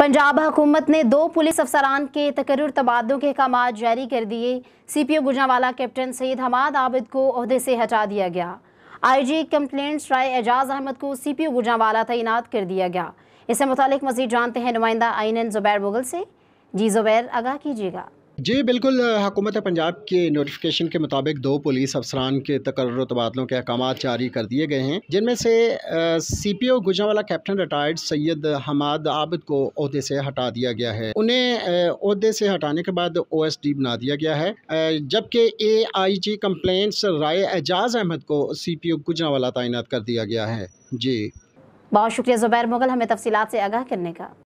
पंजाब हुकूमत ने दो पुलिस अफसरान के तकर तबादलों के अहकाम जारी कर दिए C P O Gujranwala captain Saeed Hamad Abid को अहदे से हटा दिया गया I G complaints Rai Ejaz Ahmed को सी पी ओ गुजरावाला तैनात कर दिया गया इससे मुतल मजीद जानते हैं नुमाइंदा आइन एन जुबैर मुगल से जी जुबैर आगाह कीजिएगा जी बिल्कुल हकूमत पंजाब के नोटिफिकेशन के मुताबिक दो पुलिस अफसरान के तकर तबादलों के अहकाम जारी कर दिए गए हैं जिनमें से C P O Gujranwala captain retired Syed Hamad Abid को अहदे से हटा दिया गया है उन्हें अहदे से हटाने के बाद ओ एस डी बना दिया गया है जबकि A I G complaint Rai Ejaz Ahmed को सी पी ओ गुजरावाला तैनात कर दिया गया है जी बहुत शुक्रिया जुबैर मुगल हमें तफसीत से आगाह करने का